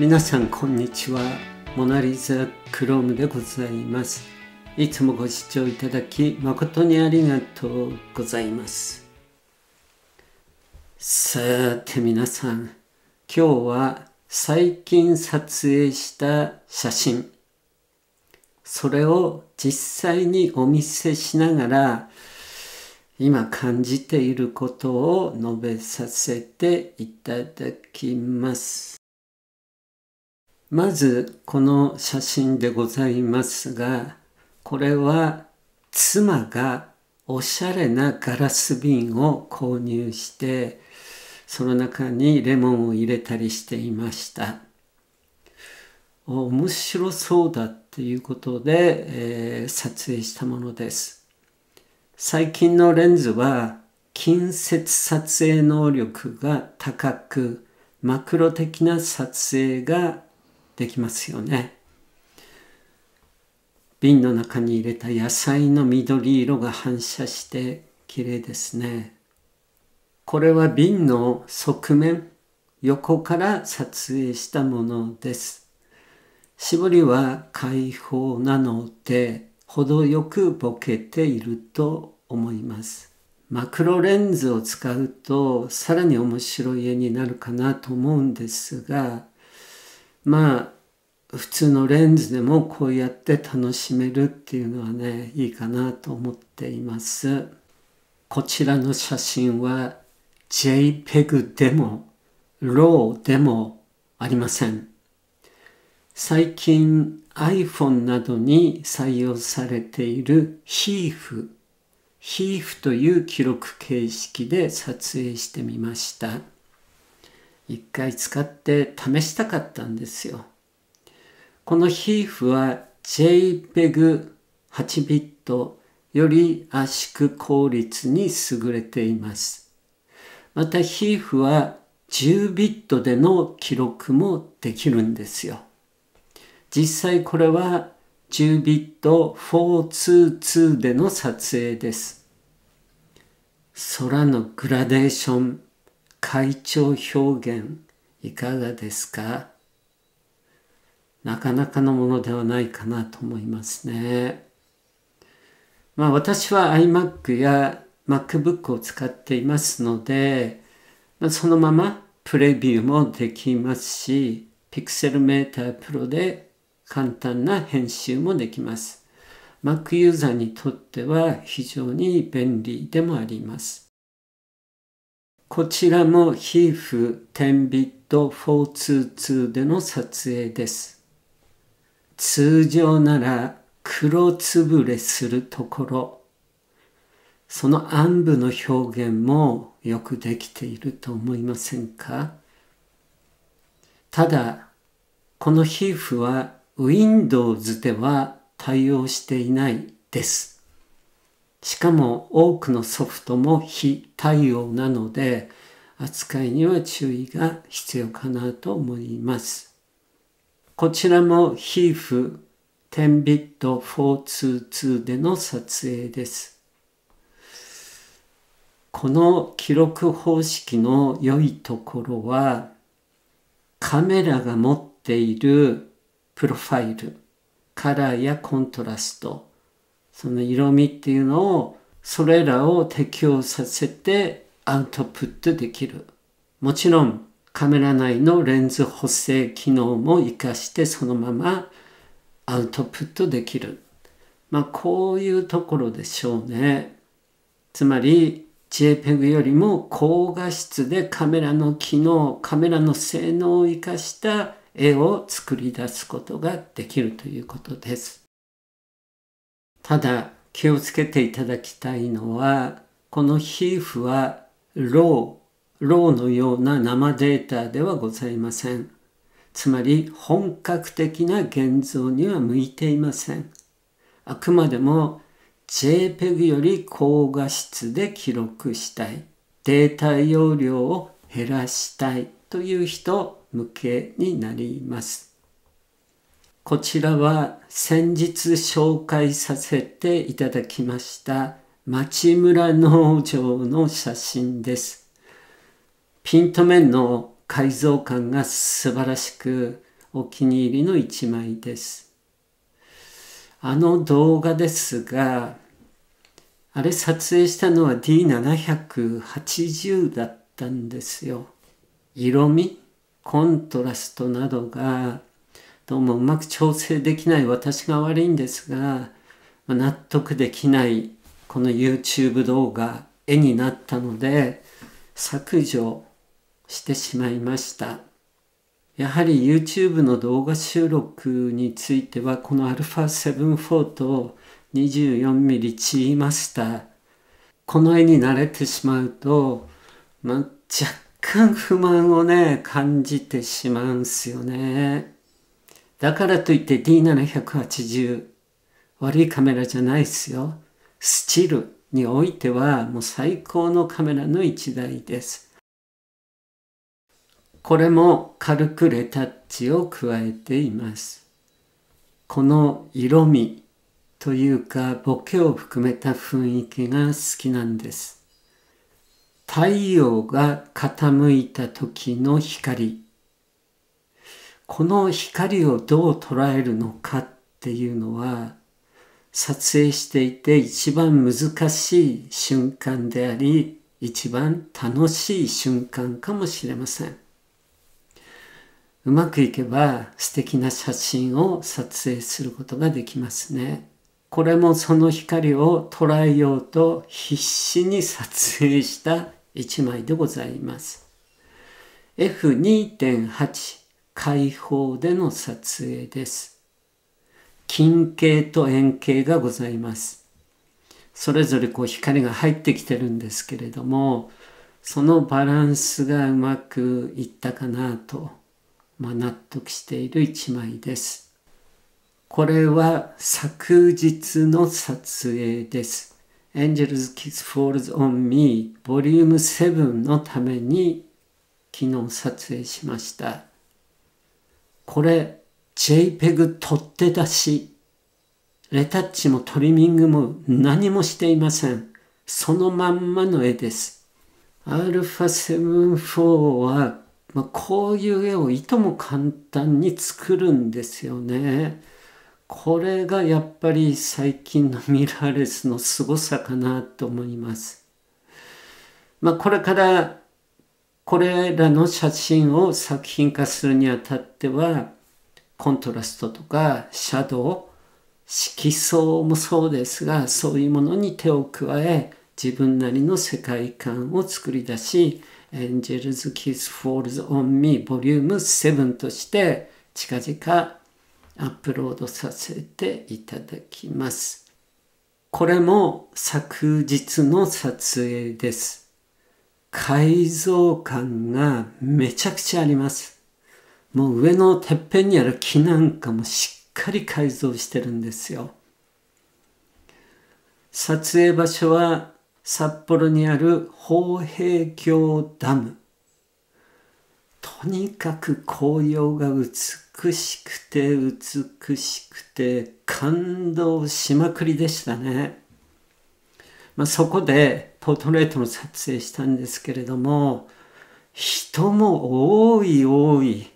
皆さんこんにちはモナリザクロームでございますいつもご視聴いただき誠にありがとうございますさて皆さん今日は最近撮影した写真それを実際にお見せしながら今感じていることを述べさせていただきます。まずこの写真でございますが、これは妻がおしゃれなガラス瓶を購入して、その中にレモンを入れたりしていました。面白そうだっていうことで、えー、撮影したものです。最近のレンズは近接撮影能力が高くマクロ的な撮影ができますよね瓶の中に入れた野菜の緑色が反射して綺麗ですねこれは瓶の側面横から撮影したものです絞りは開放なので程よくボケていると思いますマクロレンズを使うとさらに面白い絵になるかなと思うんですがまあ普通のレンズでもこうやって楽しめるっていうのはねいいかなと思っていますこちらの写真は JPEG でも RAW でもありません最近 iPhone などに採用されている HEIF HEIF という記録形式で撮影してみました。一回使って試したかったんですよ。この h e f は JPEG8 ビットより圧縮効率に優れています。また h e f は10ビットでの記録もできるんですよ。実際これは10ビット422での撮影です。空のグラデーション会長表現いかがですかなかなかのものではないかなと思いますね。まあ私は iMac や MacBook を使っていますので、まあ、そのままプレビューもできますし、Pixel Meter Pro で簡単な編集もできます。Mac ユーザーにとっては非常に便利でもあります。こちらも皮膚0ビット422での撮影です。通常なら黒つぶれするところ、その暗部の表現もよくできていると思いませんかただ、この皮膚は Windows では対応していないです。しかも多くのソフトも非対応なので、扱いには注意が必要かなと思います。こちらも HEIF 10 b i t 422での撮影です。この記録方式の良いところは、カメラが持っているプロファイル、カラーやコントラスト、その色味っていうのをそれらを適用させてアウトプットできる。もちろんカメラ内のレンズ補正機能も活かしてそのままアウトプットできる。まあこういうところでしょうね。つまり JPEG よりも高画質でカメラの機能、カメラの性能を活かした絵を作り出すことができるということです。ただ気をつけていただきたいのは、この皮膚はロー、ローのような生データではございません。つまり本格的な現像には向いていません。あくまでも JPEG より高画質で記録したい。データ容量を減らしたいという人向けになります。こちらは先日紹介させていただきました町村農場の写真です。ピント面の改造感が素晴らしくお気に入りの一枚です。あの動画ですが、あれ撮影したのは D780 だったんですよ。色味、コントラストなどがどうもうまく調整できない私が悪いんですが、ま納得できないこの YouTube 動画、絵になったので、削除してしまいました。やはり YouTube の動画収録については、この α7-4 と 24mm チーマスター、この絵に慣れてしまうと、まあ、若干不満をね、感じてしまうんすよね。だからといって D780 悪いカメラじゃないですよ。スチールにおいてはもう最高のカメラの一台です。これも軽くレタッチを加えています。この色味というかボケを含めた雰囲気が好きなんです。太陽が傾いた時の光この光をどう捉えるのかっていうのは撮影していて一番難しい瞬間であり一番楽しい瞬間かもしれませんうまくいけば素敵な写真を撮影することができますねこれもその光を捉えようと必死に撮影した一枚でございます F2.8 開放での撮影です。近景と円形がございます。それぞれこう光が入ってきてるんですけれども、そのバランスがうまくいったかなと、まあ、納得している一枚です。これは昨日の撮影です。Angels Kiss Falls on Me Vol.7 のために昨日撮影しました。これ JPEG 取って出し、レタッチもトリミングも何もしていません。そのまんまの絵です。α74 は、まあ、こういう絵をいとも簡単に作るんですよね。これがやっぱり最近のミラーレスの凄さかなと思います。まあ、これからこれらの写真を作品化するにあたってはコントラストとかシャドウ色相もそうですがそういうものに手を加え自分なりの世界観を作り出し「Angels Kiss Falls on Me Vol.7」として近々アップロードさせていただきます。これも昨日の撮影です。改造感がめちゃくちゃあります。もう上のてっぺんにある木なんかもしっかり改造してるんですよ。撮影場所は札幌にある宝平峡ダム。とにかく紅葉が美しくて美しくて感動しまくりでしたね。まあ、そこでポートレートの撮影したんですけれども、人も多い多い。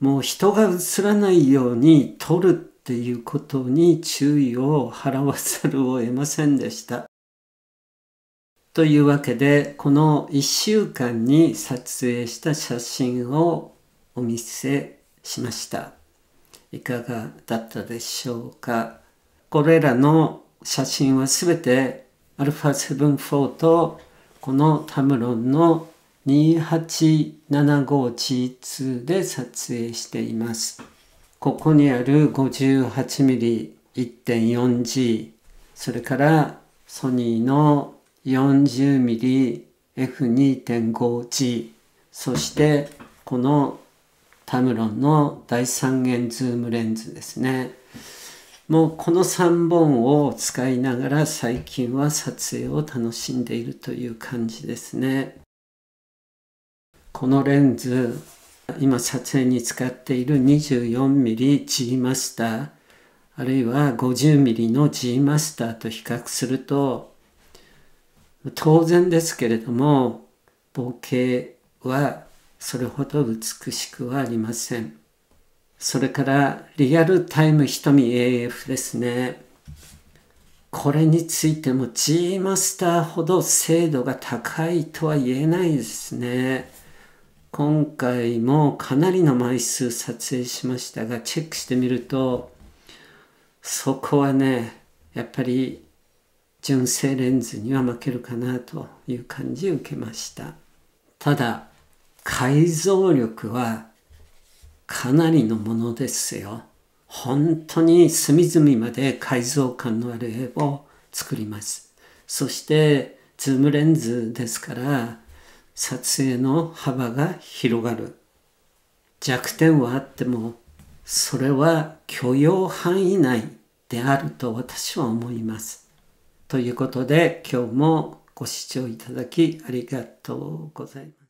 もう人が映らないように撮るっていうことに注意を払わざるを得ませんでした。というわけで、この1週間に撮影した写真をお見せしました。いかがだったでしょうか。これらの写真はすべて α7-4 とこのタムロンの 2875G2 で撮影しています。ここにある 58mm1.4G、それからソニーの 40mmF2.5G、そしてこのタムロンの第三元ズームレンズですね。もうこの3本を使いながら最近は撮影を楽しんでいるという感じですね。このレンズ、今撮影に使っている 24mmG マスター、あるいは 50mm の G マスターと比較すると、当然ですけれども、ボケはそれほど美しくはありません。それからリアルタイム瞳 AF ですね。これについても G マスターほど精度が高いとは言えないですね。今回もかなりの枚数撮影しましたが、チェックしてみると、そこはね、やっぱり純正レンズには負けるかなという感じを受けました。ただ、解像力はかなりのものですよ。本当に隅々まで改造感のある絵を作ります。そして、ズームレンズですから、撮影の幅が広がる。弱点はあっても、それは許容範囲内であると私は思います。ということで、今日もご視聴いただきありがとうございます。